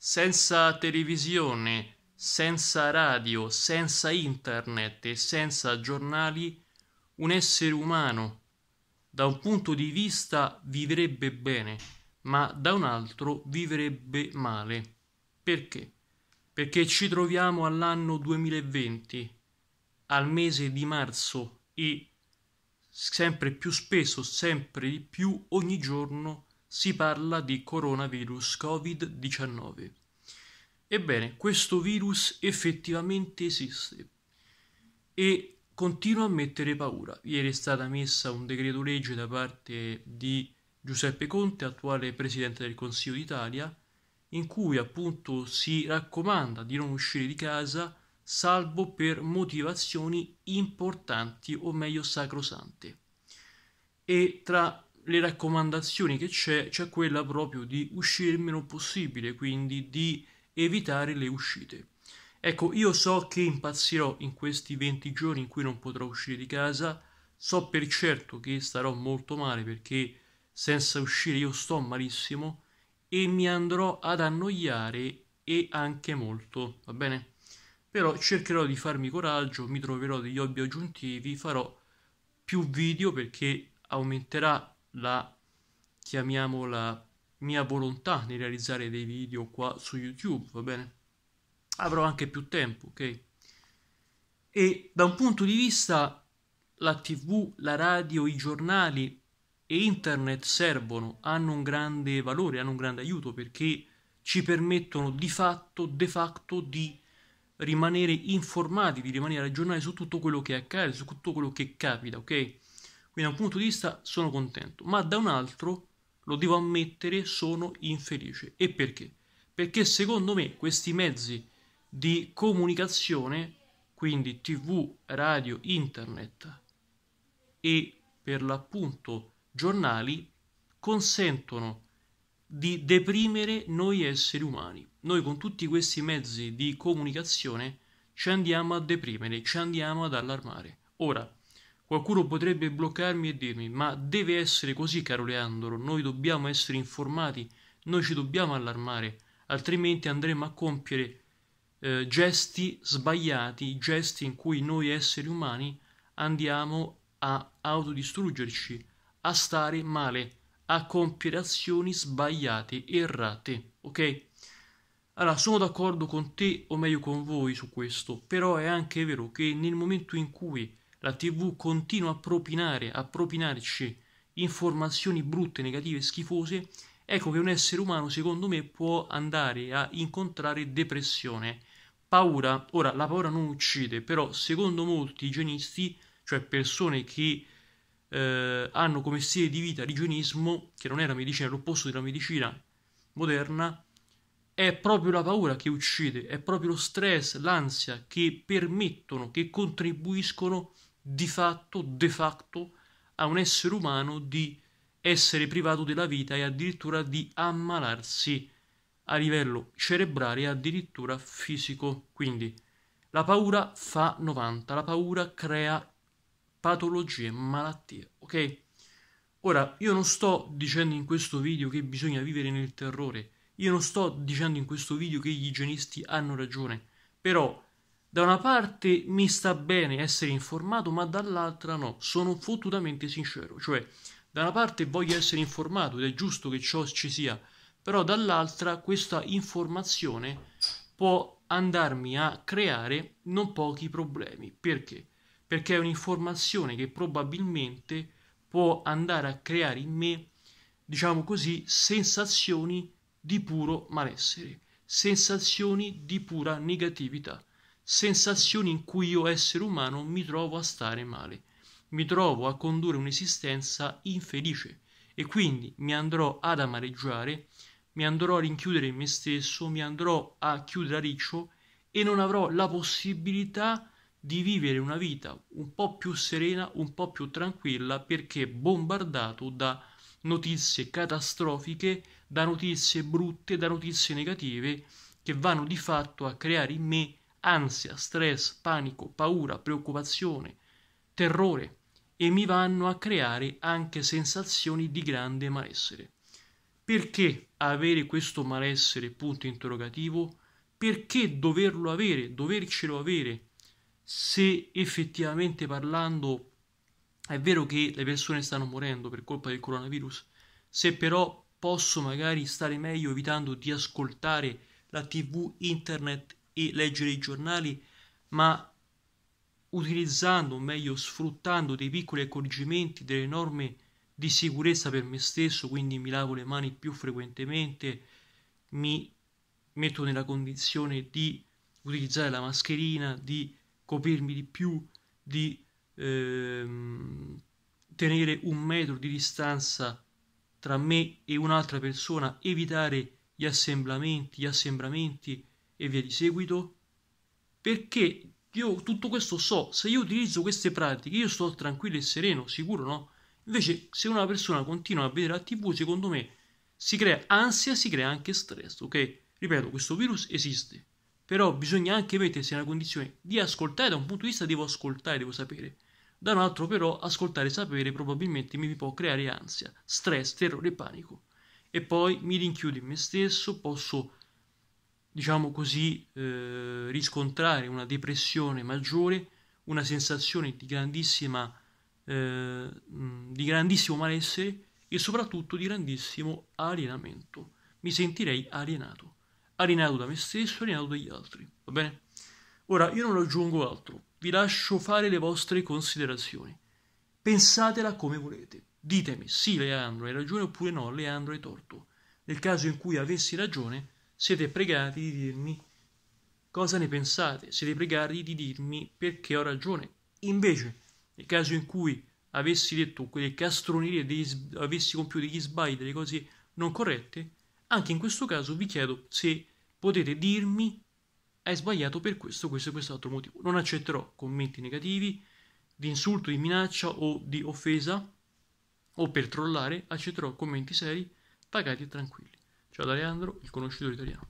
senza televisione, senza radio, senza internet e senza giornali, un essere umano, da un punto di vista, vivrebbe bene, ma da un altro vivrebbe male. Perché? Perché ci troviamo all'anno 2020, al mese di marzo e sempre più spesso, sempre di più, ogni giorno si parla di coronavirus Covid-19. Ebbene, questo virus effettivamente esiste e continua a mettere paura. Ieri è stata messa un decreto legge da parte di Giuseppe Conte, attuale Presidente del Consiglio d'Italia, in cui appunto si raccomanda di non uscire di casa salvo per motivazioni importanti o meglio sacrosante. E tra le raccomandazioni che c'è, c'è quella proprio di uscire il meno possibile, quindi di evitare le uscite. Ecco, io so che impazzirò in questi 20 giorni in cui non potrò uscire di casa, so per certo che starò molto male perché senza uscire io sto malissimo e mi andrò ad annoiare e anche molto, va bene? Però cercherò di farmi coraggio, mi troverò degli hobby aggiuntivi, farò più video perché aumenterà la chiamiamola mia volontà di realizzare dei video qua su YouTube, va bene? Avrò anche più tempo, ok? E da un punto di vista la TV, la radio, i giornali e internet servono, hanno un grande valore, hanno un grande aiuto perché ci permettono di fatto, de facto di rimanere informati, di rimanere aggiornati su tutto quello che accade, su tutto quello che capita, ok? Quindi da un punto di vista sono contento, ma da un altro, lo devo ammettere, sono infelice. E perché? Perché secondo me questi mezzi di comunicazione, quindi tv, radio, internet e per l'appunto giornali, consentono di deprimere noi esseri umani. Noi con tutti questi mezzi di comunicazione ci andiamo a deprimere, ci andiamo ad allarmare. Ora, Qualcuno potrebbe bloccarmi e dirmi: Ma deve essere così, caro Leandro, noi dobbiamo essere informati, noi ci dobbiamo allarmare, altrimenti andremo a compiere eh, gesti sbagliati, gesti in cui noi esseri umani andiamo a autodistruggerci, a stare male, a compiere azioni sbagliate, errate, ok? Allora, sono d'accordo con te, o meglio con voi su questo, però è anche vero che nel momento in cui la TV continua a propinare, a propinarci informazioni brutte, negative, schifose, ecco che un essere umano, secondo me, può andare a incontrare depressione, paura. Ora, la paura non uccide, però, secondo molti igienisti, cioè persone che eh, hanno come stile di vita l'igienismo, che non è la medicina, è l'opposto della medicina moderna, è proprio la paura che uccide, è proprio lo stress, l'ansia che permettono, che contribuiscono a di fatto, de facto, a un essere umano di essere privato della vita e addirittura di ammalarsi a livello cerebrale e addirittura fisico. Quindi la paura fa 90, la paura crea patologie, malattie, ok? Ora, io non sto dicendo in questo video che bisogna vivere nel terrore, io non sto dicendo in questo video che gli igienisti hanno ragione, però da una parte mi sta bene essere informato, ma dall'altra no, sono fottutamente sincero, cioè da una parte voglio essere informato ed è giusto che ciò ci sia, però dall'altra questa informazione può andarmi a creare non pochi problemi. Perché? Perché è un'informazione che probabilmente può andare a creare in me, diciamo così, sensazioni di puro malessere, sensazioni di pura negatività sensazioni in cui io essere umano mi trovo a stare male, mi trovo a condurre un'esistenza infelice e quindi mi andrò ad amareggiare, mi andrò a rinchiudere in me stesso, mi andrò a chiudere a riccio e non avrò la possibilità di vivere una vita un po' più serena, un po' più tranquilla perché bombardato da notizie catastrofiche, da notizie brutte, da notizie negative che vanno di fatto a creare in me ansia, stress, panico, paura, preoccupazione, terrore e mi vanno a creare anche sensazioni di grande malessere. Perché avere questo malessere? Punto interrogativo. Perché doverlo avere, dovercelo avere? Se effettivamente parlando è vero che le persone stanno morendo per colpa del coronavirus, se però posso magari stare meglio evitando di ascoltare la tv, internet e leggere i giornali, ma utilizzando, o meglio sfruttando dei piccoli accorgimenti, delle norme di sicurezza per me stesso, quindi mi lavo le mani più frequentemente, mi metto nella condizione di utilizzare la mascherina, di coprirmi di più, di ehm, tenere un metro di distanza tra me e un'altra persona, evitare gli assemblamenti, gli assembramenti, e via di seguito? Perché io tutto questo so, se io utilizzo queste pratiche io sto tranquillo e sereno, sicuro no? Invece se una persona continua a vedere la tv, secondo me si crea ansia, si crea anche stress, ok? Ripeto, questo virus esiste, però bisogna anche mettersi nella condizione di ascoltare, da un punto di vista devo ascoltare, devo sapere. Da un altro però ascoltare e sapere probabilmente mi può creare ansia, stress, terrore e panico. E poi mi rinchiudo in me stesso, posso diciamo così, eh, riscontrare una depressione maggiore, una sensazione di, eh, di grandissimo malessere e soprattutto di grandissimo alienamento. Mi sentirei alienato, alienato da me stesso, alienato dagli altri, va bene? Ora io non aggiungo altro, vi lascio fare le vostre considerazioni. Pensatela come volete. Ditemi, sì Leandro hai ragione oppure no, Leandro hai torto. Nel caso in cui avessi ragione, siete pregati di dirmi cosa ne pensate, siete pregati di dirmi perché ho ragione. Invece, nel caso in cui avessi detto quelle castronerie, degli, avessi compiuto degli sbagli, delle cose non corrette, anche in questo caso vi chiedo se potete dirmi hai sbagliato per questo, questo e quest'altro motivo. Non accetterò commenti negativi, di insulto, di minaccia o di offesa, o per trollare, accetterò commenti seri, pagati e tranquilli. Ciao da Leandro, il conoscitore italiano.